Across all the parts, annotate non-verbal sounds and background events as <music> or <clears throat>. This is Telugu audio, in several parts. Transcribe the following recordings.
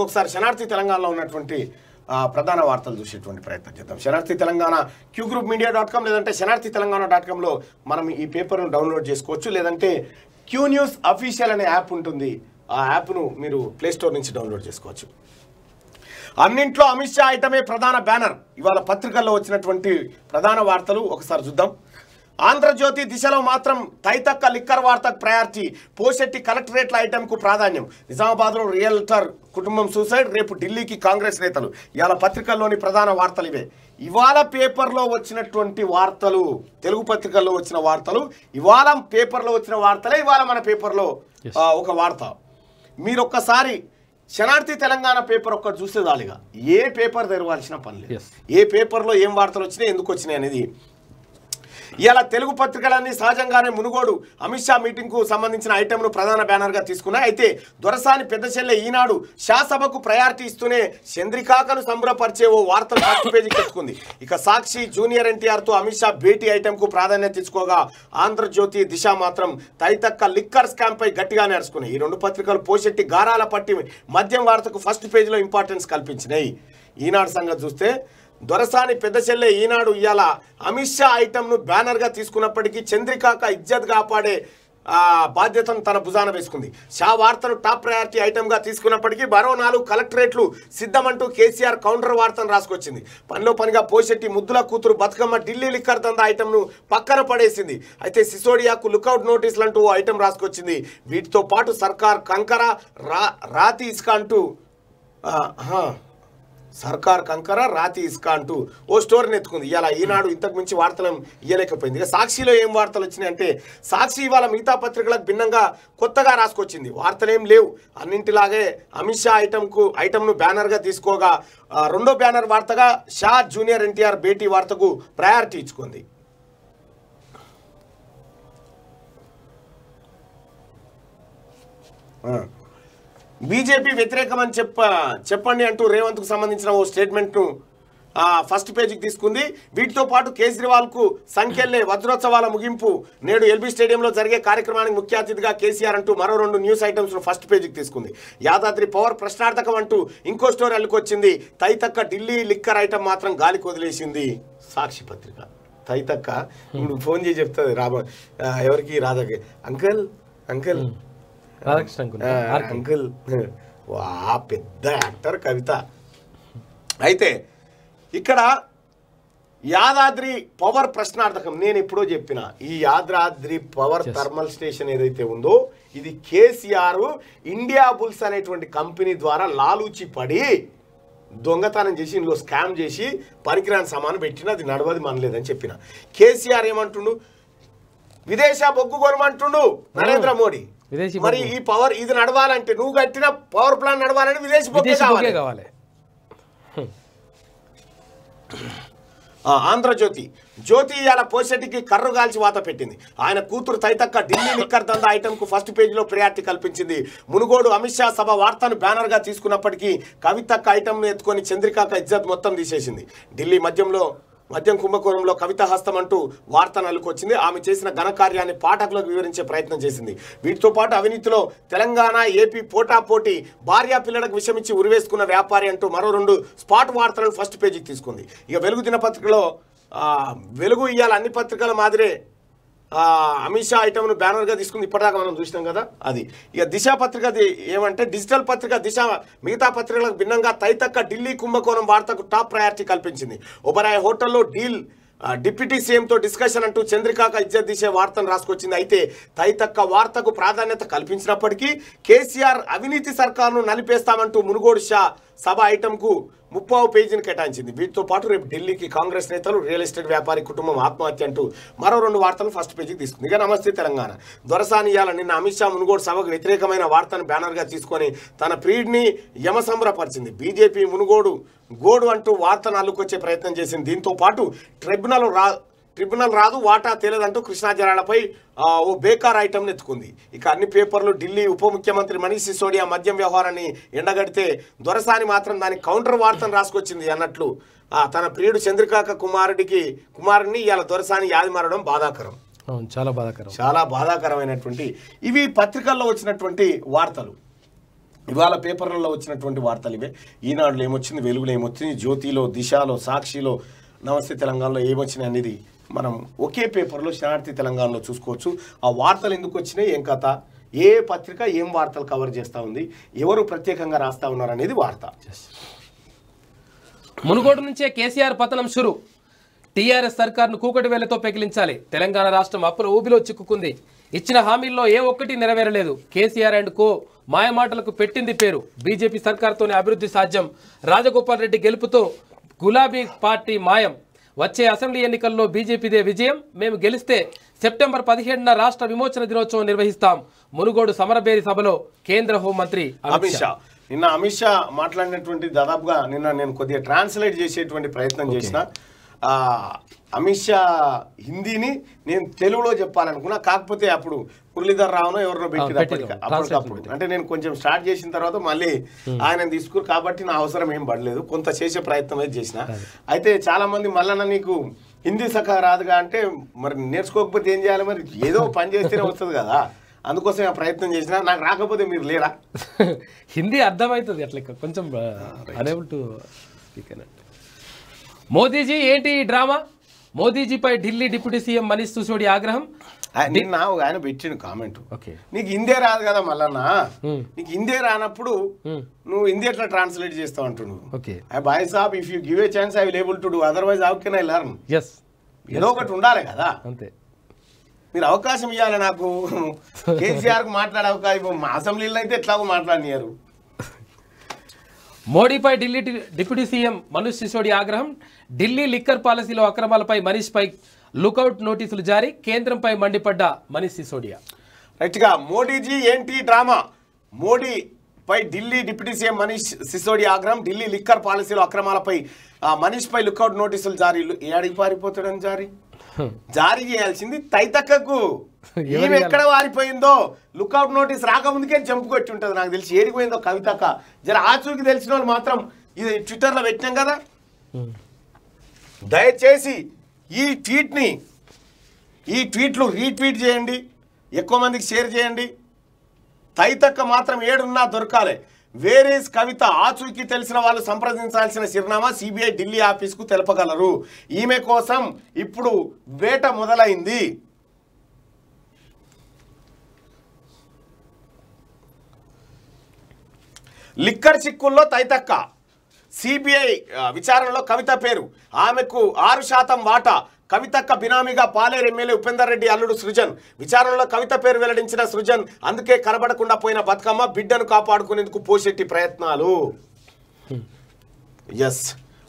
ముందుకు ఒకసారి శనార్థి తెలంగాణలో ఉన్నటువంటి ప్రధాన వార్తలు చూసేటువంటి ప్రయత్నం చేద్దాం Shanarthi Telangana Q group media dot com లేదంటే శనార్థి తెలంగాణ డాట్ కామ్లో మనం ఈ పేపర్ను డౌన్లోడ్ చేసుకోవచ్చు లేదంటే క్యూ న్యూస్ అఫీషియల్ అనే యాప్ ఉంటుంది ఆ యాప్ను మీరు ప్లేస్టోర్ నుంచి డౌన్లోడ్ చేసుకోవచ్చు అన్నింట్లో అమిత్ షా ఐటమే ప్రధాన బ్యానర్ ఇవాళ పత్రికల్లో వచ్చినటువంటి ప్రధాన వార్తలు ఒకసారి చూద్దాం ఆంధ్రజ్యోతి దిశలో మాత్రం తైతక్క లిక్కర్ వార్తకు ప్రయారిటీ పోసెట్టి కలెక్టరేట్ల ఐటెంకు ప్రాధాన్యం నిజామాబాద్లో రియల్టర్ కుటుంబం సూసైడ్ రేపు ఢిల్లీకి కాంగ్రెస్ నేతలు ఇవాళ పత్రికల్లోని ప్రధాన వార్తలు ఇవే ఇవాళ పేపర్లో వచ్చినటువంటి వార్తలు తెలుగు పత్రికల్లో వచ్చిన వార్తలు ఇవాళ పేపర్లో వచ్చిన వార్తలే ఇవాళ మన పేపర్లో ఒక వార్త మీరు ఒక్కసారి శనార్థి తెలంగాణ పేపర్ ఒక్కటి చూస్తే ఏ పేపర్ తెరవాల్సిన పని లేదు ఏ పేపర్లో ఏం వార్తలు వచ్చినాయి ఎందుకు వచ్చినాయి అనేది ఇలా తెలుగు పత్రికలన్నీ సహజంగానే మునుగోడు అమిత్ షా మీటింగ్కు సంబంధించిన ఐటెంను ప్రధాన బ్యానర్గా తీసుకున్నాయి అయితే దొరసాని పెద్ద చెల్లె ఈనాడు శాసభకు ప్రయారిటీ ఇస్తూనే చంద్రికాకను సంబరపరిచే ఓ వార్త ఫస్ట్ పేజీకి తెచ్చుకుంది ఇక సాక్షి జూనియర్ ఎన్టీఆర్తో అమిత్ షా భేటీ కు ప్రాధాన్యత ఇచ్చుకోగా ఆంధ్రజ్యోతి దిశ మాత్రం తైతక్క లిక్కర్ పై గట్టిగా నేర్చుకున్నాయి ఈ రెండు పత్రికలు పోషెట్టి గారాల పట్టి మద్యం వార్తకు ఫస్ట్ పేజీలో ఇంపార్టెన్స్ కల్పించినాయి ఈనాడు సంగతి చూస్తే దొరసాని పెద్ద చెల్లె ఈనాడు ఇవాళ అమిత్ షా ఐటమ్ను బ్యానర్గా తీసుకున్నప్పటికీ చంద్రికాక ఇజ్జత్ కాపాడే బాధ్యతను తన భుజాన వేసుకుంది షా వార్తను టాప్ ప్రయారిటీ ఐటమ్గా తీసుకున్నప్పటికీ మరో నాలుగు కలెక్టరేట్లు సిద్ధమంటూ కేసీఆర్ కౌంటర్ వార్తను రాసుకొచ్చింది పనిలో పనిగా పోషెట్టి ముద్దుల కూతురు బతుకమ్మ ఢిల్లీ లిక్కర్ తంద ఐటమ్ను పక్కన పడేసింది అయితే సిసోడియాకు లుకౌట్ నోటీసులు అంటూ ఐటమ్ రాసుకొచ్చింది వీటితో పాటు సర్కార్ కంకర రా రాతి ఇసుక అంటూ సర్కార్ కంకర రాతి ఇస్క అంటూ ఓ స్టోరీని ఎత్తుకుంది ఇలా ఈనాడు ఇంతకు మించి వార్తలు ఇయ్యలేకపోయింది ఇక సాక్షిలో ఏం వార్తలు అంటే సాక్షి ఇవాళ మిగతా పత్రికలకు భిన్నంగా కొత్తగా రాసుకొచ్చింది వార్తలు ఏం లేవు అన్నింటిలాగే అమిత్ షా ఐటమ్కు ఐటమ్ను బ్యానర్గా తీసుకోగా రెండో బ్యానర్ వార్తగా షా జూనియర్ ఎన్టీఆర్ భేటీ వార్తకు ప్రయారిటీ ఇచ్చుకుంది Uh. బీజేపీ వ్యతిరేకం అని చెప్ప చెప్పండి అంటూ రేవంత్ కు సంబంధించిన ఓ స్టేట్మెంట్ను ఫస్ట్ పేజీకి తీసుకుంది వీటితో పాటు కేజ్రీవాల్కు సంఖ్యల్లే వజ్రోత్సవాల ముగింపు నేడు ఎల్బీ స్టేడియంలో జరిగే కార్యక్రమానికి ముఖ్య అతిథిగా కేసీఆర్ అంటూ మరో రెండు న్యూస్ ఐటమ్స్ను ఫస్ట్ పేజీకి తీసుకుంది యాదాద్రి పవర్ ప్రశ్నార్థకం అంటూ ఇంకో స్టోరీ అల్లుకొచ్చింది తైతక్క ఢిల్లీ లిక్కర్ ఐటమ్ మాత్రం గాలికి వదిలేసింది సాక్షి పత్రిక తైతక్క ఇప్పుడు ఫోన్ చేసి చెప్తుంది రాబా ఎవరికి రాధకి అంకల్ అంకల్ అంకుల్ <laughs> వా పెద్ద యాక్టర్ కవిత అయితే ఇక్కడ యాదాద్రి పవర్ ప్రశ్నార్థకం నేను ఎప్పుడో చెప్పిన ఈ యాదాద్రి పవర్ థర్మల్ స్టేషన్ ఏదైతే ఉందో ఇది కేసీఆర్ ఇండియా బుల్స్ అనేటువంటి కంపెనీ ద్వారా లాలూచి పడి దొంగతనం చేసి ఇందులో స్కామ్ చేసి పనికిరాని సమానం పెట్టినా అది నడవది మనలేదని చెప్పిన కేసీఆర్ ఏమంటుండు విదేశా బొగ్గు కొనమంటుండు hmm. నరేంద్ర మోడీ విదేశీ మరి ఈ పవర్ ఇది నడవాలంటే నువ్వు కట్టిన పవర్ ప్లాన్ నడవాలంటే విదేశీ కావాలి ఆంధ్రజ్యోతి జ్యోతి ఇవాళ పోసెట్టికి కర్రు కాల్చి వాత పెట్టింది ఆయన కూతురు తైతక్క ఢిల్లీ దంద ఐటమ్ కు ఫస్ట్ పేజీలో ప్రయారిటీ కల్పించింది మునుగోడు అమిత్ షా సభ వార్తను బ్యానర్గా తీసుకున్నప్పటికీ కవితక్క ఐటెంను ఎత్తుకొని చంద్రికాక ఇజ్జత్ మొత్తం తీసేసింది ఢిల్లీ మధ్యంలో మద్యం కుంభకోణంలో కవిత హస్తం అంటూ వార్త నలుకొచ్చింది ఆమె చేసిన ఘనకార్యాన్ని పాఠకులకు వివరించే ప్రయత్నం చేసింది వీటితో పాటు అవినీతిలో తెలంగాణ ఏపీ పోటాపోటీ భార్యా పిల్లలకు విషమించి ఉరివేసుకున్న వ్యాపారి అంటూ మరో రెండు స్పాట్ వార్తలను ఫస్ట్ పేజీకి తీసుకుంది ఇక వెలుగు దినపత్రికలో వెలుగు ఇయ్యాలి అన్ని పత్రికల మాదిరే అమిత్ షా బ్యానర్ బ్యానర్గా తీసుకుంది ఇప్పటిదాకా మనం చూసినాం కదా అది ఇక దిశ పత్రిక ఏమంటే డిజిటల్ పత్రిక దిశ మిగతా పత్రికలకు భిన్నంగా తైతక్క ఢిల్లీ కుంభకోణం వార్తకు టాప్ ప్రయారిటీ కల్పించింది ఒబరాయ్ హోటల్లో డీల్ డిప్యూటీ సీఎంతో డిస్కషన్ అంటూ చంద్రికాక ఇజ్జత్ దిశే వార్తను రాసుకొచ్చింది అయితే తైతక్క వార్తకు ప్రాధాన్యత కల్పించినప్పటికీ కేసీఆర్ అవినీతి సర్కార్ను నలిపేస్తామంటూ మునుగోడు షా సభ ఐటమ్కు ముప్పావు పేజీని కేటాయించింది వీటితో పాటు రేపు ఢిల్లీకి కాంగ్రెస్ నేతలు రియల్ ఎస్టేట్ వ్యాపారి కుటుంబం ఆత్మహత్య అంటూ మరో రెండు వార్తలు ఫస్ట్ పేజీకి తీసుకుంది ఇక నమస్తే తెలంగాణ దొరసానియాల నిన్న అమిత్ షా మునుగోడు సభకు వ్యతిరేకమైన వార్తను బ్యానర్గా తీసుకొని తన ప్రీడ్ని యమసంబరపరిచింది బీజేపీ మునుగోడు గోడు అంటూ వార్తను అల్లుకొచ్చే ప్రయత్నం చేసింది దీంతో పాటు ట్రిబ్యునల్ రా ట్రిబ్యునల్ రాదు వాటా తేలేదంటూ కృష్ణా జలాలపై ఓ బేకార్ ఐటమ్ ఎత్తుకుంది ఇక అన్ని పేపర్లు ఢిల్లీ ఉప ముఖ్యమంత్రి మనీష్ సిసోడియా మద్యం వ్యవహారాన్ని ఎండగడితే దొరసాని మాత్రం దాని కౌంటర్ వార్తను రాసుకొచ్చింది అన్నట్లు తన ప్రియుడు చంద్రికాక కుమారుడికి కుమారుడిని ఇవాళ దొరసాని యాది మారడం బాధాకరం అవును చాలా బాధాకరం చాలా బాధాకరమైనటువంటి ఇవి పత్రికల్లో వచ్చినటువంటి వార్తలు ఇవాళ పేపర్లలో వచ్చినటువంటి వార్తలు ఇవే ఈనాడులో ఏమొచ్చింది వెలుగులో ఏమొచ్చింది జ్యోతిలో దిశలో సాక్షిలో నమస్తే తెలంగాణలో ఏమొచ్చినాయి అనేది మనం ఒకే పేపర్లో శరణార్థి తెలంగాణలో చూసుకోవచ్చు ఆ వార్తలు ఎందుకు వచ్చినాయి ఏం కథ ఏ పత్రిక ఏం వార్తలు కవర్ చేస్తూ ఉంది ఎవరు ప్రత్యేకంగా రాస్తా ఉన్నారు అనేది వార్త మునుగోడు నుంచే కేసీఆర్ పతనం షురు టీఆర్ఎస్ సర్కార్ను కూకటి వేలతో పెకిలించాలి తెలంగాణ రాష్ట్రం అప్పుల ఊబిలో చిక్కుకుంది ఇచ్చిన హామీల్లో ఏ ఒక్కటి నెరవేరలేదు కేసీఆర్ అండ్ కో మాయమాటలకు పెట్టింది పేరు బీజేపీ సర్కార్తోనే అభివృద్ధి సాధ్యం రాజగోపాల్ రెడ్డి గెలుపుతో గులాబీ పార్టీ మాయం వచ్చే అసెంబ్లీ ఎన్నికల్లో బీజేపీదే విజయం మేము గెలిస్తే సెప్టెంబర్ పదిహేడున రాష్ట్ర విమోచన దినోత్సవం నిర్వహిస్తాం మునుగోడు సమరబేరి సభలో కేంద్ర హోంమంత్రి అమిత్ షా నిన్న అమిత్ షా మాట్లాడినటువంటి దాదాపుగా నిన్న నేను కొద్దిగా ట్రాన్స్లేట్ చేసేటువంటి ప్రయత్నం చేసిన అమిత్ షా హిందీని నేను తెలుగులో చెప్పాలనుకున్నా కాకపోతే అప్పుడు మురళీధర్ రావును ఎవరినో పెట్టినప్పుడు అంటే నేను కొంచెం స్టార్ట్ చేసిన తర్వాత మళ్ళీ ఆయన తీసుకురు కాబట్టి నా అవసరం ఏం పడలేదు కొంత చేసే ప్రయత్నం అయితే చేసిన అయితే చాలా మంది మళ్ళా నీకు హిందీ సఖ రాదుగా అంటే మరి నేర్చుకోకపోతే ఏం చేయాలి మరి ఏదో పని చేస్తేనే వస్తుంది కదా అందుకోసం ఆ ప్రయత్నం చేసిన నాకు రాకపోతే మీరు లేరా <laughs> హిందీ అర్థమవుతుంది అట్లా కొంచెం అనేబుల్ టు మోదీజీ ఏంటి ఈ డ్రామా మోదీజీపై ఢిల్లీ డిప్యూటీ సీఎం మనీష్ సుసోడి ఆగ్రహం నిన్న ఆయన పెట్టిన కామెంట్ నీకు హిందే రాదు కదా మళ్ళన్నా నీకు హిందే రానప్పుడు నువ్వు హిందీ ఎట్లా ట్రాన్స్లేట్ చేస్తావు అంటున్నావు ఐ బాయ్ సాబ్ if you give a chance I will able to do otherwise how can I learn ఏదో ఒకటి ఉండాలి కదా అంతే మీరు అవకాశం ఇవ్వాలి నాకు కేసీఆర్కు మాట్లాడే అవకాశం మా అసెంబ్లీలో అయితే ఎట్లాగో మాట్లాడినారు మోడీపై ఢిల్లీ డిప్యూటీ సీఎం మనీష్ సిసోడి ఆగ్రహం ఢిల్లీ లిక్కర్ పాలసీలో అక్రమాలపై పై లుకౌట్ నోటీసులు జారీ కేంద్రంపై మండిపడ్డ మనీష్ సిసోడియా రైట్గా మోడీజీ ఏంటి డ్రామా మోడీ పై ఢిల్లీ డిప్యూటీ సీఎం మనీష్ సిసోడియా ఆగ్రహం ఢిల్లీ లిక్కర్ పాలసీలు అక్రమాలపై మనీష్ పై లుకౌట్ నోటీసులు జారీ ఏడికి పారిపోతాడని జారీ జారీ చేయాల్సింది తైతక్కకు ఈమె ఎక్కడ వారిపోయిందో లుకౌట్ నోటీస్ రాకముందుకే జంపు కొట్టి ఉంటుంది నాకు తెలిసి ఏడిపోయిందో కవితక్క జర ఆచూకి తెలిసిన వాళ్ళు మాత్రం ఇది ట్విట్టర్లో పెట్టినాం కదా దయచేసి ఈ ట్వీట్ని ఈ ట్వీట్లు రీట్వీట్ చేయండి ఎక్కువ మందికి షేర్ చేయండి తైతక్క మాత్రం ఏడున్నా దొరకాలి వేరేస్ కవిత ఆచూకీ తెలిసిన వాళ్ళు సంప్రదించాల్సిన చిరునామా సిబిఐ ఢిల్లీ ఆఫీస్కు తెలపగలరు ఈమె కోసం ఇప్పుడు వేట మొదలైంది లిక్కర్ చిక్కుల్లో తైతక్క సిబిఐ విచారణలో కవిత పేరు ఆమెకు ఆరు శాతం వాటా కవితక్క బినామీగా పాలేరు ఎమ్మెల్యే ఉపేందర్ రెడ్డి అల్లుడు సృజన్ విచారణలో కవిత పేరు వెల్లడించిన సృజన్ అందుకే కనబడకుండా పోయిన బతుకమ్మ బిడ్డను కాపాడుకునేందుకు పోషెట్టి ప్రయత్నాలు ఎస్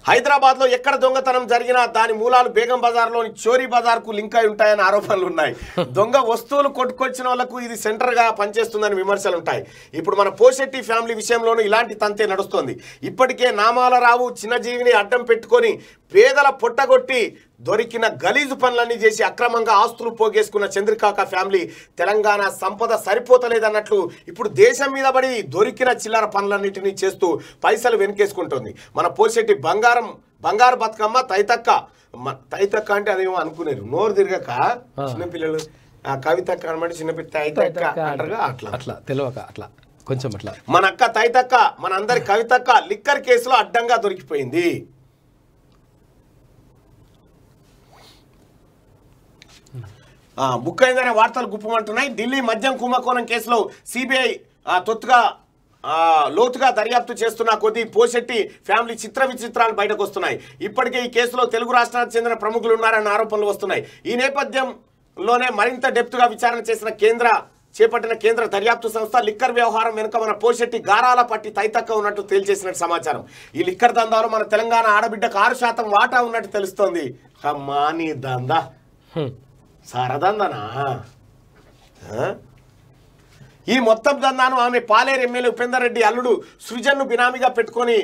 హైదరాబాద్లో ఎక్కడ దొంగతనం జరిగినా దాని మూలాలు బేగం బజార్లోని చోరీ బజార్కు లింక్ అయి ఉంటాయని ఆరోపణలు ఉన్నాయి దొంగ వస్తువులు కొట్టుకొచ్చిన వాళ్లకు ఇది సెంటర్గా పనిచేస్తుందని విమర్శలు ఉంటాయి ఇప్పుడు మన పోషెట్టి ఫ్యామిలీ విషయంలోనూ ఇలాంటి తంతే నడుస్తోంది ఇప్పటికే నామాలరావు చిన్నజీవిని అడ్డం పెట్టుకొని పేదల పొట్టగొట్టి దొరికిన గలీజు పనులన్నీ చేసి అక్రమంగా ఆస్తులు పోగేసుకున్న చంద్రికాక ఫ్యామిలీ తెలంగాణ సంపద సరిపోతలేదన్నట్లు ఇప్పుడు దేశం మీద పడి దొరికిన చిల్లర పనులన్నింటినీ చేస్తూ పైసలు వెనకేసుకుంటుంది మన పోసెట్టి బంగారం బంగారు బతుకమ్మ తైతక్క తైతక్క అంటే అదేమో అనుకునేరు నోరు తిరగక చిన్నపిల్లలు కవితక్క అనమాట చిన్నపిల్ల తైతక్క అంటారుగా అట్లా అట్లా తెలియక అట్లా కొంచెం అట్లా మన అక్క తైతక్క మన అందరి కవితక్క లిక్కర్ కేసులో అడ్డంగా దొరికిపోయింది బుక్ అయిందనే వార్తలు గుప్పమంటున్నాయి ఢిల్లీ మద్యం కుంభకోణం కేసులో సిబిఐ తొత్తుగా లోతుగా దర్యాప్తు చేస్తున్న కొద్దీ పోశెట్టి ఫ్యామిలీ చిత్ర విచిత్రాలు బయటకు వస్తున్నాయి ఇప్పటికే ఈ కేసులో తెలుగు రాష్ట్రానికి చెందిన ప్రముఖులు ఉన్నారన్న ఆరోపణలు వస్తున్నాయి ఈ నేపథ్యంలోనే మరింత డెప్త్గా విచారణ చేసిన కేంద్ర చేపట్టిన కేంద్ర దర్యాప్తు సంస్థ లిక్కర్ వ్యవహారం వెనుక మన పోషెట్టి గారాల పట్టి తైతక్క ఉన్నట్టు తేల్చేసిన సమాచారం ఈ లిక్కర్ దందాలో మన తెలంగాణ ఆడబిడ్డకు ఆరు శాతం వాటా ఉన్నట్టు తెలుస్తోంది హమ్మా నీ దందా సరదందనా ఈ మొత్తం దందాను ఆమె పాలేరు ఎమ్మెల్యే ఉపేందర్ రెడ్డి అల్లుడు సృజన్ను బినామీగా పెట్టుకొని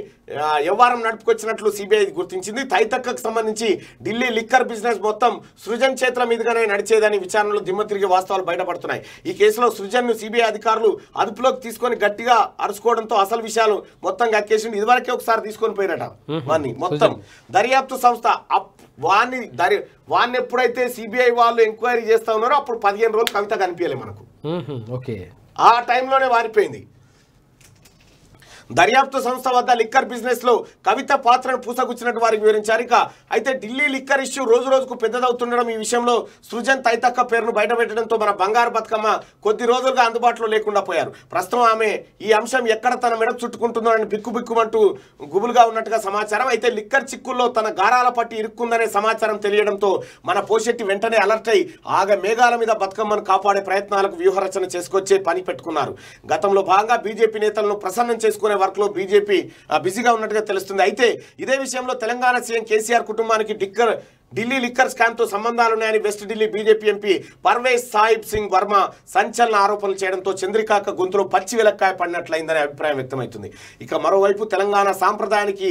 వ్యవహారం నడుపుకొచ్చినట్లు సిబిఐ గుర్తించింది తైతక్కకు సంబంధించి ఢిల్లీ లిక్కర్ బిజినెస్ మొత్తం సృజన్ క్షేత్రం మీదుగానే నడిచేదని విచారణలో దిమ్మ తిరిగే వాస్తవాలు బయటపడుతున్నాయి ఈ కేసులో సృజన్ను సిబిఐ అధికారులు అదుపులోకి తీసుకొని గట్టిగా అరుచుకోవడంతో అసలు విషయాలు మొత్తం గక్కేసింది ఇదివరకే ఒకసారి తీసుకొని పోయినట మొత్తం దర్యాప్తు సంస్థ అప్ వాణ్ణి దరి వాణ్ణి ఎప్పుడైతే సిబిఐ వాళ్ళు ఎంక్వైరీ చేస్తా ఉన్నారో అప్పుడు పదిహేను రోజులు కవిత కనిపించలే మనకు ఓకే ఆ టైంలోనే వారిపోయింది దర్యాప్తు సంస్థ వద్ద లిక్కర్ బిజినెస్ లో కవిత పాత్రను పూసగుచ్చినట్టు వారికి వివరించారు ఇక అయితే ఢిల్లీ లిక్కర్ ఇష్యూ రోజు రోజుకు పెద్దదవుతుండడం ఈ విషయంలో సృజన్ తైతక్క పేరును బయటపెట్టడంతో మన బంగారు బతుకమ్మ కొద్ది రోజులుగా అందుబాటులో లేకుండా పోయారు ప్రస్తుతం ఆమె ఈ అంశం ఎక్కడ తన మెడ చుట్టుకుంటుందో అని బిక్కుబిక్కుమంటూ గుబులుగా ఉన్నట్టుగా సమాచారం అయితే లిక్కర్ చిక్కుల్లో తన గారాల పట్టి ఇరుక్కుందనే సమాచారం తెలియడంతో మన పోషెట్టి వెంటనే అలర్ట్ అయి ఆగ మేఘాల మీద బతుకమ్మను కాపాడే ప్రయత్నాలకు వ్యూహరచన చేసుకొచ్చే పని పెట్టుకున్నారు గతంలో భాగంగా బీజేపీ నేతలను ప్రసన్నం చేసుకునే వర్క్ లో బీజేపీ బిజీగా ఉన్నట్టుగా తెలుస్తుంది అయితే ఇదే విషయంలో తెలంగాణ సీఎం కేసీఆర్ కుటుంబానికి డిక్కర్ ఢిల్లీ లిక్కర్ తో సంబంధాలున్నాయని west Delhi BJP MP Parvesh Sahib Singh Verma సంచలన ఆరోపణలు చేయడంతో చంద్రికాక గొంతులో పచ్చి వెలక్కాయ పడినట్లయిందనే అభిప్రాయం వ్యక్తమవుతుంది ఇక మరోవైపు తెలంగాణ సాంప్రదాయానికి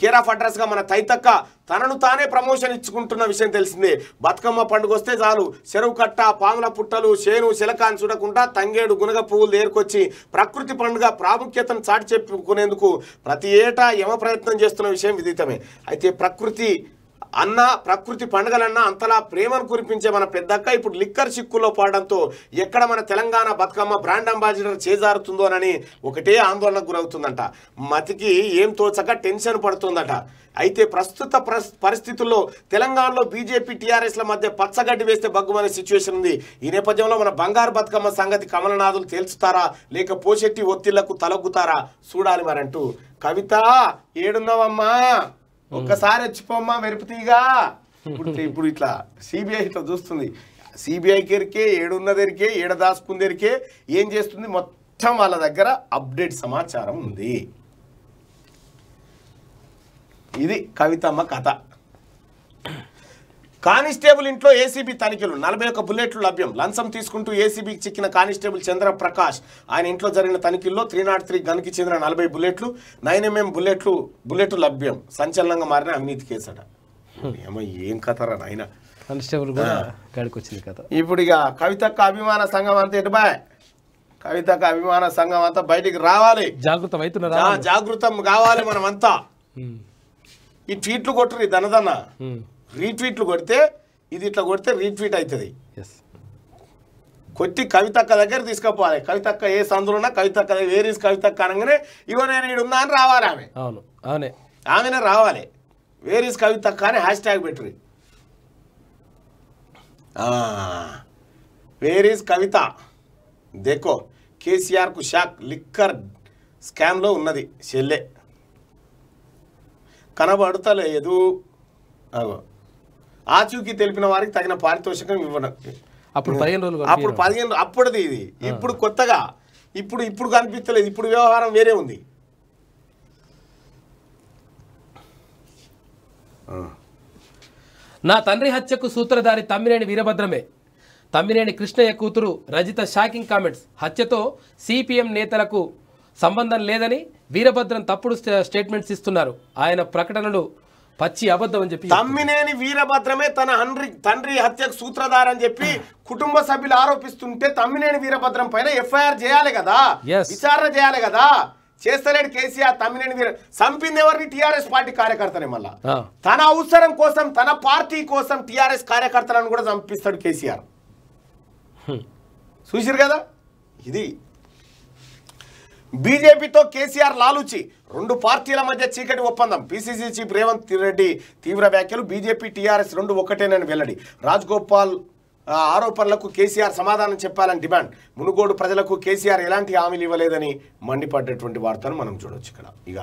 కేర్ ఆఫ్ అడ్రస్గా మన తైతక్క తనను తానే ప్రమోషన్ ఇచ్చుకుంటున్న విషయం తెలిసిందే బతుకమ్మ పండుగ వస్తే చాలు చెరువు కట్ట పాముల పుట్టలు చేను శిలకాన్ చూడకుండా తంగేడు గునగ పువ్వులు ఏరుకొచ్చి ప్రకృతి పండుగ ప్రాముఖ్యతను చాటి చెప్పుకునేందుకు ప్రతి ఏటా యమ ప్రయత్నం చేస్తున్న విషయం విదితమే అయితే ప్రకృతి అన్న ప్రకృతి పండుగలన్నా అంతలా ప్రేమను కురిపించే మన పెద్దక్క ఇప్పుడు లిక్కర్ చిక్కుల్లో పాడడంతో ఎక్కడ మన తెలంగాణ బతుకమ్మ బ్రాండ్ అంబాసిడర్ చేజారుతుందోనని ఒకటే ఆందోళనకు గురవుతుందంట మతికి ఏం తోచక టెన్షన్ పడుతుందట అయితే ప్రస్తుత పరిస్థితుల్లో తెలంగాణలో బీజేపీ టీఆర్ఎస్ల మధ్య పచ్చగడ్డి వేస్తే బగ్గుమనే సిచ్యువేషన్ ఉంది ఈ నేపథ్యంలో మన బంగారు బతుకమ్మ సంగతి కమలనాథులు తేల్చుతారా లేక పోషెట్టి ఒత్తిళ్లకు తలొగ్గుతారా చూడాలి మరంటూ కవిత ఏడున్నావమ్మా ఒక్కసారి వచ్చిపోమ్మా మెరుపుతీగా ఇప్పుడు ఇప్పుడు ఇట్లా సిబిఐ ఇట్లా చూస్తుంది సిబిఐ కెరికే ఏడున్న దగ్గరికే ఏడ దాచుకున్న దగ్గరికే ఏం చేస్తుంది మొత్తం వాళ్ళ దగ్గర అప్డేట్ సమాచారం ఉంది ఇది కవితమ్మ కథ కానిస్టేబుల్ ఇంట్లో ఏసీబీ తనిఖీలు నలభై ఒక్క బుల్లెట్లు లభ్యం లంచం తీసుకుంటూ ఏసీబీకి చిక్కిన కానిస్టేబుల్ చంద్రప్రకాష్ ఆయన ఇంట్లో జరిగిన తనిఖీల్లో త్రీ నాట్ త్రీ గన్కి చెందిన నలభై బుల్లెట్లు నైన్ ఎంఎం బుల్లెట్లు బుల్లెట్లు లభ్యం సంచలనంగా మారిన అవినీతి కేసట ఏమో ఏం కథ నాయన కానిస్టేబుల్ కథ ఇప్పుడు ఇక కవితక్క అభిమాన సంఘం అంతా బాయ్ కవితక్క అభిమాన సంఘం అంతా బయటికి రావాలి జాగృతం అవుతున్నారా జాగృతం కావాలి మనం అంతా ఈ ట్వీట్లు కొట్టరు దనదన రీట్వీట్లు కొడితే ఇది ఇట్లా కొడితే రీట్వీట్ అవుతుంది కొట్టి కవితక్క దగ్గర తీసుకుపోవాలి కవితక్క ఏ సందులున్నా కవితక్క దగ్గర వేరే కవితక్క అనగానే ఇవో నేను ఉందా అని రావాలి ఆమె అవును అవునే ఆమెనే రావాలి వేరీస్ కవితక్క అని హ్యాష్ ట్యాగ్ పెట్టరు వేరీస్ కవిత దేకో కేసీఆర్కు షాక్ లిక్కర్ స్కామ్లో ఉన్నది చెల్లె కనబడతలేదు అగో ఆచూకీ తెలిపిన వారికి తగిన పారితోషికం ఇవ్వడం అప్పుడు పదిహేను రోజులు అప్పుడు పదిహేను అప్పటిది ఇది ఇప్పుడు కొత్తగా ఇప్పుడు ఇప్పుడు కనిపించలేదు ఇప్పుడు వ్యవహారం వేరే ఉంది నా తండ్రి హత్యకు సూత్రధారి తమ్మినేని వీరభద్రమే తమ్మినేని కృష్ణయ్య కూతురు రజిత షాకింగ్ కామెంట్స్ హత్యతో సిపిఎం నేతలకు సంబంధం లేదని వీరభద్రం తప్పుడు స్టేట్మెంట్స్ ఇస్తున్నారు ఆయన ప్రకటనలు పచ్చి అబద్ధం అని చెప్పి తమ్మినేని వీరభద్రమే తన తండ్రి తండ్రి హత్యకు సూత్రధారని చెప్పి కుటుంబ సభ్యులు ఆరోపిస్తుంటే తమ్మినేని వీరభద్రం పైన ఎఫ్ఐఆర్ చేయాలి కదా విచారణ చేయాలి కదా చేస్తలేడు కేసీఆర్ తమ్మినేని వీర సంపింది ఎవరిని టీఆర్ఎస్ పార్టీ కార్యకర్తనే మళ్ళా తన అవసరం కోసం తన పార్టీ కోసం టీఆర్ఎస్ కార్యకర్తలను కూడా చంపిస్తాడు కేసీఆర్ చూసిరు కదా ఇది బీజేపీతో కేసీఆర్ లాలూచి రెండు పార్టీల మధ్య చీకటి ఒప్పందం పీసీసీ చీఫ్ రేవంత్ రెడ్డి తీవ్ర వ్యాఖ్యలు బీజేపీ టీఆర్ఎస్ రెండు ఒకటేనని వెల్లడి రాజ్గోపాల్ ఆరోపణలకు కేసీఆర్ సమాధానం చెప్పాలని డిమాండ్ మునుగోడు ప్రజలకు కేసీఆర్ ఎలాంటి హామీలు ఇవ్వలేదని మండిపడ్డటువంటి వార్తను మనం చూడొచ్చు ఇక్కడ ఇక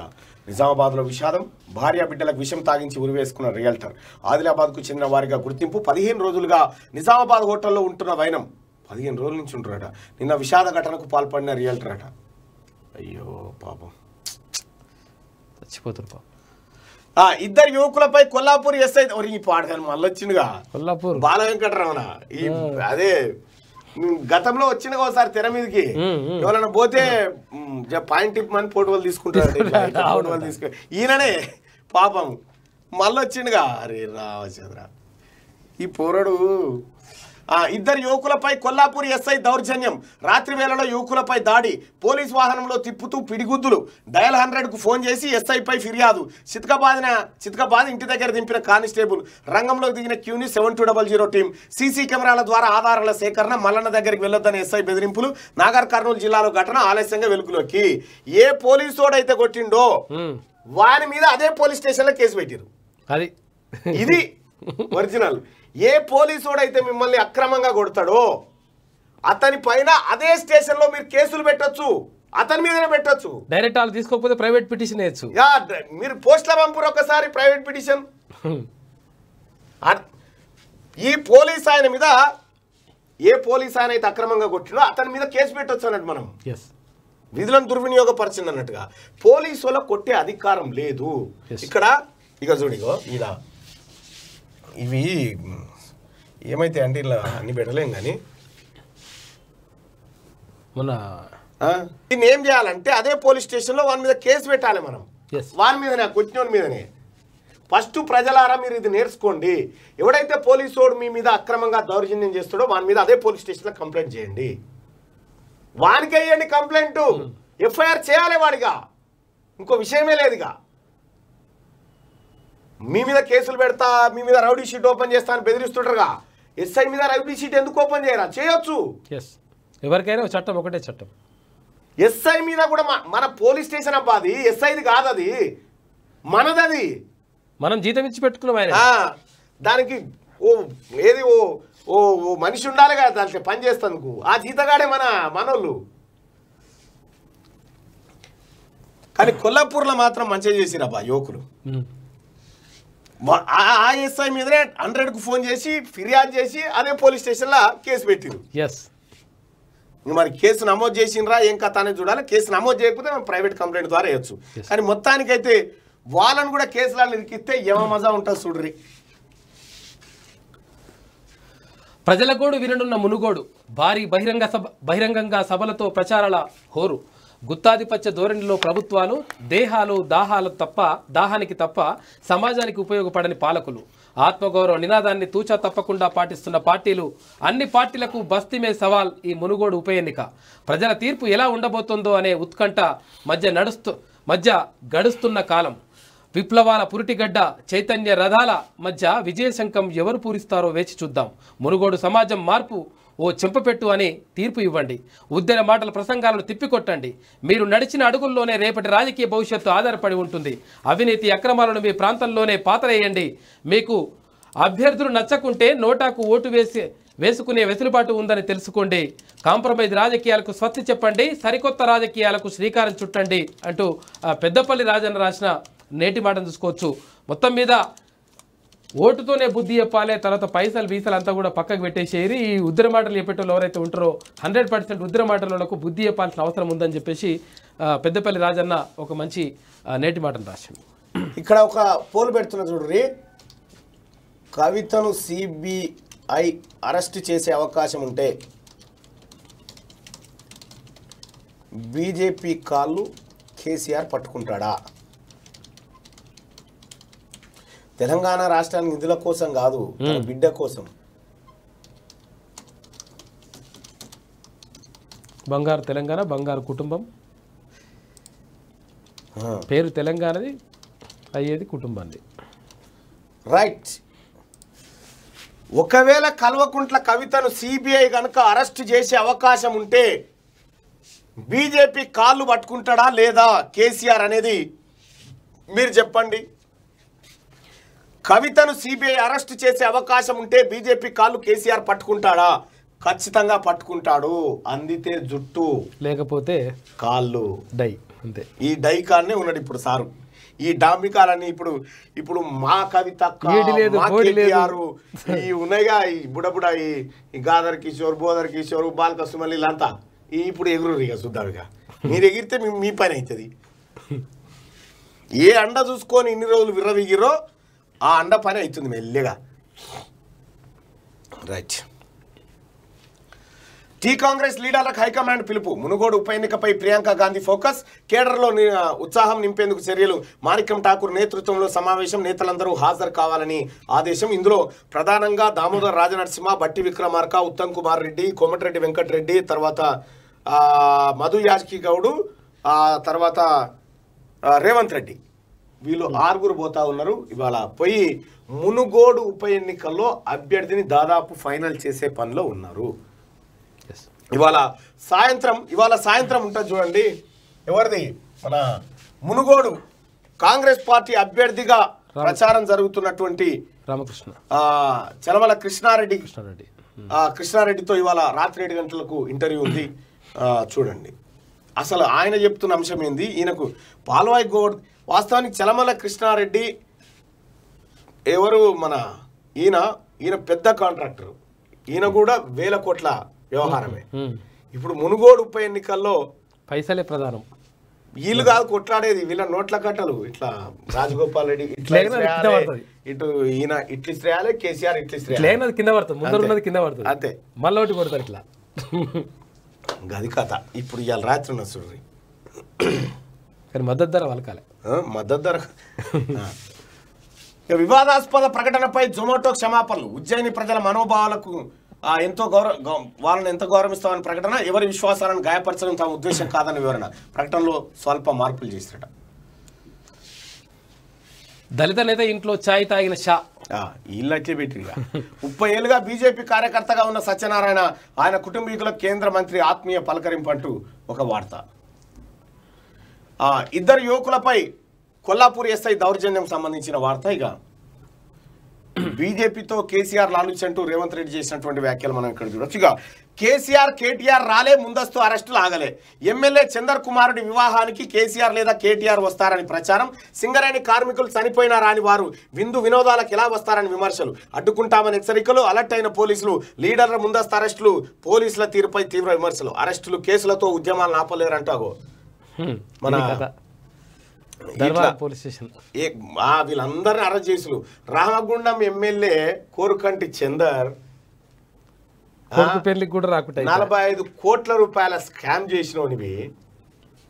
నిజామాబాద్లో విషాదం భార్య బిడ్డలకు విషం తాగించి ఉరివేసుకున్న రియల్టర్ ఆదిలాబాద్కు చెందిన వారిగా గుర్తింపు పదిహేను రోజులుగా నిజామాబాద్ హోటల్లో ఉంటున్న వైనం పదిహేను రోజుల నుంచి ఉంటారట నిన్న విషాద ఘటనకు పాల్పడిన రియల్టర్ అట అయ్యో పాపం చచ్చిపోతారు పాపం ఇద్దరు యువకులపై కొల్లాపూర్ ఎస్ఐ ఈ పాడతాను మళ్ళీ వచ్చిందిగా కొల్లాపూర్ బాల వెంకటరమణ ఈ అదే గతంలో వచ్చిన ఒకసారి తెర మీదకి ఎవరైనా పోతే పాయింట్ ఇప్పమని ఫోటోలు తీసుకుంటారు వాళ్ళు తీసుకు ఈయననే పాపం మళ్ళీ వచ్చిండుగా అరే రావచంద్ర ఈ పోరడు ఇద్దరు యువకులపై కొల్లాపూర్ ఎస్ఐ దౌర్జన్యం రాత్రి వేళలో యువకులపై దాడి పోలీస్ వాహనంలో తిప్పుతూ పిడిగుద్దులు డయల్ హండ్రెడ్కు ఫోన్ చేసి ఎస్ఐపై ఫిర్యాదు చితకబాదిన చితకబాద్ ఇంటి దగ్గర దింపిన కానిస్టేబుల్ రంగంలో దిగిన క్యూని seven two double zero team CC కెమెరాల ద్వారా ఆధారాల సేకరణ మల్లన్న దగ్గరికి వెళ్ళొద్దని ఎస్ఐ బెదిరింపులు నాగర్ కర్నూలు జిల్లాలో ఘటన ఆలస్యంగా వెలుగులోకి ఏ పోలీసోడైతే కొట్టిండో వారి మీద అదే పోలీస్ స్టేషన్లో కేసు పెట్టారు అది ఇది ఒరిజినల్ ఏ పోలీసుడైతే మిమ్మల్ని అక్రమంగా కొడతాడో అతని పైన అదే స్టేషన్లో మీరు కేసులు పెట్టచ్చు అతని మీదనే పెట్టచ్చు డైరెక్ట్ వాళ్ళు తీసుకోకపోతే ప్రైవేట్ పిటిషన్ వేయచ్చు మీరు పోస్ట్ల పంపురు ఒకసారి ప్రైవేట్ పిటిషన్ ఈ పోలీస్ ఆయన మీద ఏ పోలీస్ ఆయన అయితే అక్రమంగా కొట్టినో అతని మీద కేసు పెట్టచ్చు అన్నట్టు మనం విధులను దుర్వినియోగపరిచింది అన్నట్టుగా పోలీసు వల్ల కొట్టే అధికారం లేదు ఇక్కడ ఇక చూడిగో ఇలా ఇవి ఏమైతే అండి ఇలా అన్ని పెట్టలేం కానీ మొన్న దీన్ని ఏం చేయాలంటే అదే పోలీస్ స్టేషన్లో వాని మీద కేసు పెట్టాలి మనం వాని మీదనే కొట్టినోని మీదనే ఫస్ట్ ప్రజలారా మీరు ఇది నేర్చుకోండి ఎవడైతే పోలీసోడు మీ మీద అక్రమంగా దౌర్జన్యం చేస్తాడో వాని మీద అదే పోలీస్ స్టేషన్లో కంప్లైంట్ చేయండి వానికి వేయండి కంప్లైంట్ hmm. ఎఫ్ఐఆర్ చేయాలి వాడిగా ఇంకో విషయమే లేదుగా మీ మీద కేసులు పెడతా మీ మీద రౌడీ షీట్ ఓపెన్ చేస్తా అని బెదిరిస్తుంటారుగా ఎస్ఐ మీద రైబీ సీట్ ఎందుకు ఓపెన్ చేయరా చేయొచ్చు ఎస్ ఎవరికైనా చట్టం ఒకటే చట్టం ఎస్ఐ మీద కూడా మన పోలీస్ స్టేషన్ అబ్బా అది ఎస్ఐది కాదు అది మనదది మనం జీతం ఇచ్చి పెట్టుకున్నాం దానికి ఓ ఏది ఓ ఓ మనిషి ఉండాలి కదా దానికి పని చేస్తాను ఆ జీతగాడే మన మనోళ్ళు కానీ కొల్లాపూర్లో మాత్రం మంచిగా చేసిరబ్బా యువకులు ఆ మీదనే మీదనే హండ్రెడ్కు ఫోన్ చేసి ఫిర్యాదు చేసి అదే పోలీస్ స్టేషన్లో కేసు పెట్టిరు ఎస్ మరి కేసు నమోదు చేసినరా ఏం కథ అనేది చూడాలి కేసు నమోదు చేయకపోతే మేము ప్రైవేట్ కంప్లైంట్ ద్వారా వేయచ్చు కానీ మొత్తానికైతే వాళ్ళని కూడా కేసులను ఇరికిస్తే ఏమో మజా ఉంటుంది చూడ్రి గోడు వినడున్న మునుగోడు భారీ బహిరంగ సభ బహిరంగంగా సభలతో ప్రచారాల హోరు గుత్తాధిపత్య ధోరణిలో ప్రభుత్వాలు దేహాలు దాహాలు తప్ప దాహానికి తప్ప సమాజానికి ఉపయోగపడని పాలకులు ఆత్మగౌరవ నినాదాన్ని తూచా తప్పకుండా పాటిస్తున్న పార్టీలు అన్ని పార్టీలకు బస్తీమే సవాల్ ఈ మునుగోడు ఉప ఎన్నిక ప్రజల తీర్పు ఎలా ఉండబోతుందో అనే ఉత్కంఠ మధ్య నడుస్తూ మధ్య గడుస్తున్న కాలం విప్లవాల పురిటిగడ్డ చైతన్య రథాల మధ్య విజయశంఖం ఎవరు పూరిస్తారో వేచి చూద్దాం మునుగోడు సమాజం మార్పు ఓ చెంపపెట్టు అని తీర్పు ఇవ్వండి ఉద్దెన మాటల ప్రసంగాలను తిప్పికొట్టండి మీరు నడిచిన అడుగుల్లోనే రేపటి రాజకీయ భవిష్యత్తు ఆధారపడి ఉంటుంది అవినీతి అక్రమాలను మీ ప్రాంతంలోనే పాతరేయండి మీకు అభ్యర్థులు నచ్చకుంటే నోటాకు ఓటు వేసి వేసుకునే వెసులుబాటు ఉందని తెలుసుకోండి కాంప్రమైజ్ రాజకీయాలకు స్వస్తి చెప్పండి సరికొత్త రాజకీయాలకు శ్రీకారం చుట్టండి అంటూ పెద్దపల్లి రాజన్న రాసిన నేటి మాటను చూసుకోవచ్చు మొత్తం మీద ఓటుతోనే బుద్ధి చెప్పాలి తర్వాత పైసలు వీసలు అంతా కూడా పక్కకు పెట్టేసేరి ఈ ఉద్రమాటలు చెప్పేటోళ్ళు ఎవరైతే ఉంటారో హండ్రెడ్ పర్సెంట్ మాటలకు బుద్ధి చెప్పాల్సిన అవసరం ఉందని చెప్పేసి పెద్దపల్లి రాజన్న ఒక మంచి నేటి మాటను రాశాడు ఇక్కడ ఒక పోల్ పెడుతున్న చూడ్రి కవితను సిబిఐ అరెస్ట్ చేసే అవకాశం ఉంటే బీజేపీ కాళ్ళు కేసీఆర్ పట్టుకుంటాడా తెలంగాణ రాష్ట్రానికి నిధుల కోసం కాదు బిడ్డ కోసం బంగారు తెలంగాణ బంగారు కుటుంబం పేరు తెలంగాణది అయ్యేది కుటుంబాన్ని రైట్ ఒకవేళ కల్వకుంట్ల కవితను సిబిఐ కనుక అరెస్ట్ చేసే అవకాశం ఉంటే బీజేపీ కాళ్ళు పట్టుకుంటాడా లేదా కేసీఆర్ అనేది మీరు చెప్పండి కవితను సిబిఐ అరెస్ట్ చేసే అవకాశం ఉంటే బీజేపీ కాళ్ళు కేసీఆర్ పట్టుకుంటాడా ఖచ్చితంగా పట్టుకుంటాడు అందితే జుట్టు లేకపోతే కాళ్ళు డై అంతే ఈ డై కాన్నే ఉన్నాడు ఇప్పుడు సారు ఈ డాంబికాలని ఇప్పుడు ఇప్పుడు మా కవిత ఈ ఉన్నాయిగా ఈ బుడబుడ ఈ గాదర్ కిషోర్ బోదర్ కిషోర్ బాలకృష్ణమల్లి ఈ ఇప్పుడు ఎగురు ఇక మీరు ఎగిరితే మీ పని అవుతుంది ఏ అండ చూసుకొని ఇన్ని రోజులు విర్రవిగిరో ఆ అండ పని అవుతుంది మెల్లిగా రైట్ టీ కాంగ్రెస్ లీడర్లకు హైకమాండ్ పిలుపు మునుగోడు ఉప ఎన్నికపై ప్రియాంక గాంధీ ఫోకస్ కేడర్లో ఉత్సాహం నింపేందుకు చర్యలు మాణిక్యం ఠాకూర్ నేతృత్వంలో సమావేశం నేతలందరూ హాజరు కావాలని ఆదేశం ఇందులో ప్రధానంగా దామోదర్ రాజనరసింహ బట్టి విక్రమార్క ఉత్తమ్ కుమార్ రెడ్డి కోమటిరెడ్డి వెంకటరెడ్డి తర్వాత మధు యాజ్కి గౌడు తర్వాత రేవంత్ రెడ్డి వీళ్ళు ఆరుగురు పోతా ఉన్నారు ఇవాళ పోయి మునుగోడు ఉప ఎన్నికల్లో అభ్యర్థిని దాదాపు ఫైనల్ చేసే పనిలో ఉన్నారు ఇవాళ సాయంత్రం ఇవాళ సాయంత్రం ఉంటుంది చూడండి ఎవరిది మన మునుగోడు కాంగ్రెస్ పార్టీ అభ్యర్థిగా ప్రచారం జరుగుతున్నటువంటి రామకృష్ణ చలమల కృష్ణారెడ్డి కృష్ణారెడ్డి కృష్ణారెడ్డితో ఇవాళ రాత్రి ఏడు గంటలకు ఇంటర్వ్యూ ఉంది చూడండి అసలు ఆయన చెప్తున్న అంశం ఏంది ఈయనకు పాల్వాయి గోడ్ వాస్తవానికి చలమల కృష్ణారెడ్డి ఎవరు మన ఈయన ఈయన పెద్ద కాంట్రాక్టర్ ఈయన కూడా వేల కోట్ల వ్యవహారమే ఇప్పుడు మునుగోడు ఉప ఎన్నికల్లో పైసలే ప్రధానం వీళ్ళు కాదు కొట్లాడేది వీళ్ళ నోట్ల కట్టలు ఇట్లా రాజగోపాల్ రెడ్డి ఇట్లా ఇటు ఈయన ఇట్లు శ్రేయాలే కేసీఆర్ ఇట్లు శ్రేయాలి కింద పడుతుంది ముందర కింద పడుతుంది అంతే మళ్ళీ ఒకటి ఇట్లా గది కథ ఇప్పుడు ఇవాళ రాత్రి నచ్చుడు కానీ మద్దతు ధర వలకాలి మద్దతు ధర వివాదాస్పద ప్రకటనపై జొమాటో క్షమాపణలు ఉజ్జయిని ప్రజల మనోభావాలకు ఎంతో గౌరవ వాళ్ళని ఎంత గౌరవిస్తామని ప్రకటన ఎవరి విశ్వాసాలను గాయపరచడం తమ ఉద్దేశం కాదని వివరణ ప్రకటనలో స్వల్ప మార్పులు చేసినట దళిత నేత ఇంట్లో ఛాయ్ తాగిన షా వీళ్ళొచ్చే పెట్టిగా ముప్పై ఏళ్ళుగా బీజేపీ కార్యకర్తగా ఉన్న సత్యనారాయణ ఆయన కుటుంబీకుల కేంద్ర మంత్రి ఆత్మీయ పలకరింపంటూ ఒక వార్త ఇద్దరు యువకులపై కొల్లాపూర్ ఎస్ఐ దౌర్జన్యం సంబంధించిన వార్త ఇక బీజేపీతో కేసీఆర్ లాలుచ్ అంటూ రేవంత్ రెడ్డి చేసినటువంటి వ్యాఖ్యలు మనం ఇక్కడ చూడొచ్చు ఇక కేసీఆర్ కేటీఆర్ రాలే ముందస్తు అరెస్టులు ఆగలే ఎమ్మెల్యే చందర్ కుమారుడి వివాహానికి కేసీఆర్ లేదా కేటీఆర్ వస్తారని ప్రచారం సింగరేణి కార్మికులు చనిపోయినారా అని వారు విందు వినోదాలకు ఎలా వస్తారని విమర్శలు అడ్డుకుంటామని హెచ్చరికలు అలర్ట్ అయిన పోలీసులు లీడర్ల ముందస్తు అరెస్టులు పోలీసుల తీరుపై తీవ్ర విమర్శలు అరెస్టులు కేసులతో ఉద్యమాలు ఆపలేరంటాగో మన పోలీస్ స్టేషన్ ఏ వీళ్ళందరినీ అరెస్ట్ చేసిన రామగుండం ఎమ్మెల్యే కోరుకంటి చందర్ కొడుకు పెళ్లికి కూడా రాకుండా నలభై ఐదు కోట్ల రూపాయల స్కామ్ చేసినవి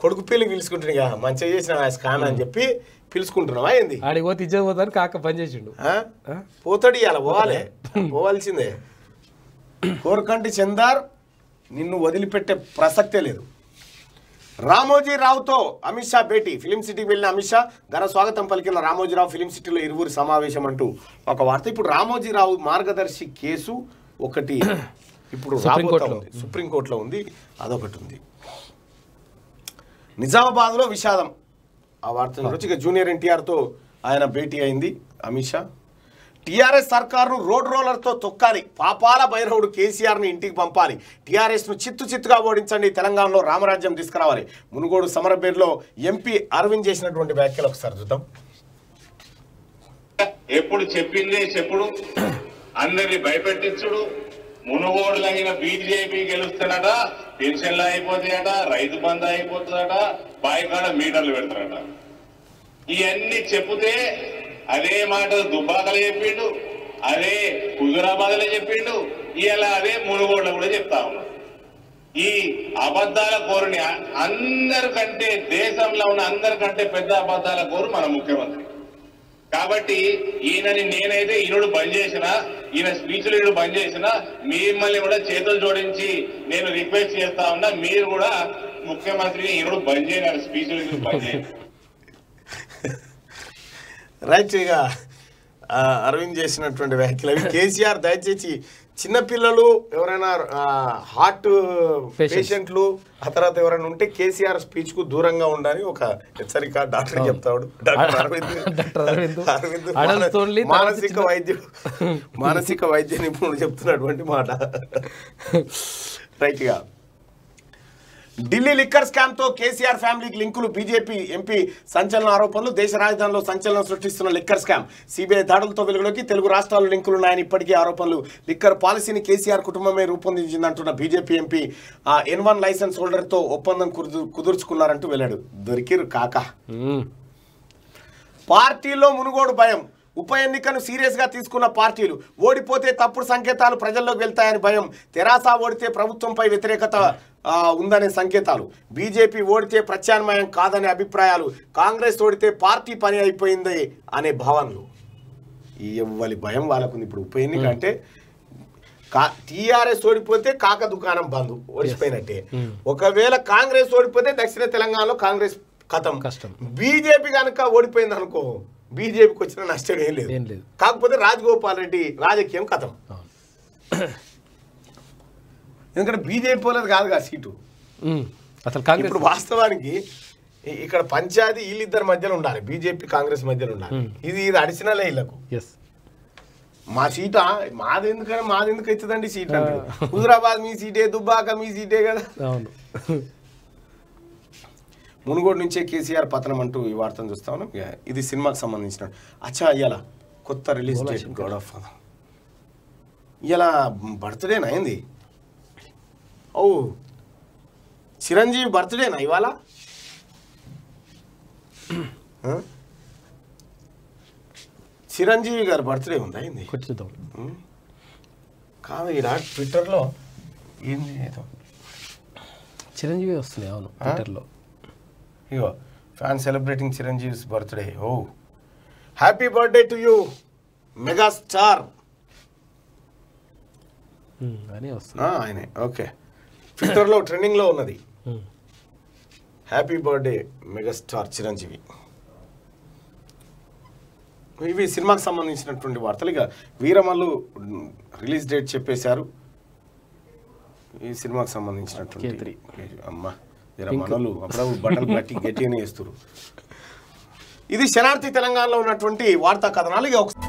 కొడుకు పెళ్లి పిలుచుకుంటున్నా మంచిగా చేసిన స్కామ్ అని చెప్పి పిలుచుకుంటున్నావా ఆడికి పోతే కాక పని చేసిండు పోతాడు ఇవాళ పోవాలి పోవాల్సిందే కోరుకంటి చందార్ నిన్ను వదిలిపెట్టే ప్రసక్తే లేదు రామోజీరావుతో అమిత్ షా భేటీ ఫిలిం సిటీకి వెళ్ళిన అమిత్ షా ధర స్వాగతం పలికిన రామోజీరావు ఫిలిం సిటీలో ఇరువురు సమావేశం అంటూ ఒక వార్త ఇప్పుడు రామోజీరావు మార్గదర్శి కేసు ఒకటి <clears throat> ఇప్పుడు సుప్రీంకోర్టులో ఉంది అదొకటి ఉంది నిజామాబాద్లో విషాదం ఆ వార్త రుచిగా జూనియర్ ఎన్టీఆర్తో ఆయన భేటీ అయింది అమిత్ షా టిఆర్ఎస్ సర్కార్ను రోడ్ రోలర్తో తొక్కాలి పాపాల భైరవుడు కేసీఆర్ని ఇంటికి పంపాలి టీఆర్ఎస్ను చిత్తు చిత్తుగా ఓడించండి తెలంగాణలో రామరాజ్యం తీసుకురావాలి మునుగోడు సమరపేరులో ఎంపీ అరవింద్ చేసినటువంటి వ్యాఖ్యలు ఒకసారి చూద్దాం ఎప్పుడు చెప్పింది చెప్పుడు అందరిని భయపెట్టించుడు మునుగోడులైన బీజేపీ గెలుస్తాడట పెన్షన్లు అయిపోతాయట రైతు బంధు అయిపోతుందట కాడ మీటర్లు పెడతాడట ఇవన్నీ చెప్తే అదే మాట దుబ్బాకలు చెప్పిండు అదే హుజురాబాద్లో చెప్పిండు ఇలా అదే మునుగోడ్లో కూడా చెప్తా ఉన్నాడు ఈ అబద్ధాల కోరుని అందరికంటే దేశంలో ఉన్న అందరికంటే పెద్ద అబద్ధాల కోరు మన ముఖ్యమంత్రి కాబట్టి ఈయనని నేనైతే ఈయనడు బంద్ చేసిన ఈయన స్పీచ్లు ఈయన బంద్ చేసిన మిమ్మల్ని కూడా చేతులు జోడించి నేను రిక్వెస్ట్ చేస్తా ఉన్నా మీరు కూడా ముఖ్యమంత్రిని ఈయనడు బంద్ చేయను స్పీచ్లు బంద్ చేయండి రైట్ ఇక అరవింద్ చేసినటువంటి వ్యాఖ్యలు అవి కేసీఆర్ దయచేసి చిన్నపిల్లలు ఎవరైనా హార్ట్ పేషెంట్లు ఆ తర్వాత ఎవరైనా ఉంటే కేసీఆర్ స్పీచ్ కు దూరంగా ఉండాలని ఒక హెచ్చరిక డాక్టర్ చెప్తాడు మానసిక వైద్యుడు మానసిక వైద్య నిపుణుడు చెప్తున్నటువంటి మాట <laughs> రైట్గా ఢిల్లీ లిక్కర్ తో కేసీఆర్ ఫ్యామిలీకి లింకులు బీజేపీ ఎంపీ సంచలన ఆరోపణలు దేశ రాజధానిలో సంచలనం సృష్టిస్తున్న లిక్కర్ స్కామ్ సిబిఐ దాడులతో వెలుగులోకి తెలుగు రాష్ట్రాల్లో లింకులున్నాయని ఇప్పటికీ ఆరోపణలు లిక్కర్ పాలసీని కేసీఆర్ కుటుంబమే రూపొందించిందంటున్న BJP MP N one licence హోల్డర్తో ఒప్పందం కుదుర్చుకున్నారంటూ వెళ్ళాడు దొరికిరు కాక పార్టీలో మునుగోడు భయం ఉప ఎన్నికను సీరియస్గా తీసుకున్న పార్టీలు ఓడిపోతే తప్పుడు సంకేతాలు ప్రజల్లోకి వెళ్తాయని భయం తెరాస ఓడితే ప్రభుత్వంపై వ్యతిరేకత ఉందనే సంకేతాలు బీజేపీ ఓడితే ప్రత్యామ్నాయం కాదనే అభిప్రాయాలు కాంగ్రెస్ ఓడితే పార్టీ పని అయిపోయింది అనే భావనలు ఇవ్వాలి భయం వాళ్ళకుంది ఇప్పుడు ఉప ఎన్నికంటే కా టీఆర్ఎస్ ఓడిపోతే కాక దుకాణం బంద్ ఓడిపోయినట్టే ఒకవేళ కాంగ్రెస్ ఓడిపోతే దక్షిణ తెలంగాణలో కాంగ్రెస్ కథం కష్టం బీజేపీ కనుక ఓడిపోయింది అనుకో బీజేపీకి వచ్చిన నష్టం ఏం లేదు కాకపోతే రాజగోపాల్ రెడ్డి రాజకీయం కథం ఎందుకంటే బీజేపీ పోలేదు కాదు కదా సీటు అసలు ఇప్పుడు వాస్తవానికి ఇక్కడ పంచాయతీ వీళ్ళిద్దరి మధ్యలో ఉండాలి బీజేపీ కాంగ్రెస్ మధ్యలో ఉండాలి ఇది ఇది అడిచినలే వీళ్ళకు మా సీట మాది ఎందుకంటే మాది ఎందుకు ఇచ్చదండి సీట్ అంటే మీ సీటే దుబ్బాక మీ సీటే కదా మునుగోడు నుంచే కేసీఆర్ పతనం అంటూ ఈ వార్తను చూస్తా ఉన్నాం ఇది సినిమాకి సంబంధించిన అచ్చా ఇలా కొత్త రిలీజ్ డేట్ ఆఫ్ ఇలా బర్త్డేనా అయింది ఓ చిరంజీవి బర్త్డేనా ఇవాళ చిరంజీవి గారు బర్త్డే ఉందా ఏంది ఖచ్చితం కాదు ఈడ ట్విట్టర్లో ఏంది ఏదో చిరంజీవి వస్తున్నాయి అవును ట్విట్టర్లో ఇగో ఫ్యాన్ సెలబ్రేటింగ్ చిరంజీవి బర్త్డే ఓ happy birthday to you mega star అనే వస్తుంది ఆయనే ఓకే ట్విట్టర్లో ట్రెండింగ్లో ఉన్నది హ్యాపీ బర్త్డే మెగాస్టార్ చిరంజీవి ఇవి సినిమాకు సంబంధించినటువంటి వార్తలు ఇక వీరమల్లు రిలీజ్ డేట్ చెప్పేశారు ఈ సినిమాకు సంబంధించినటువంటి అమ్మా మనలు బట్టలు కట్టి గట్టిగానే వేస్తారు ఇది శనార్థి తెలంగాణలో ఉన్నటువంటి వార్తా కథనాలు ఇక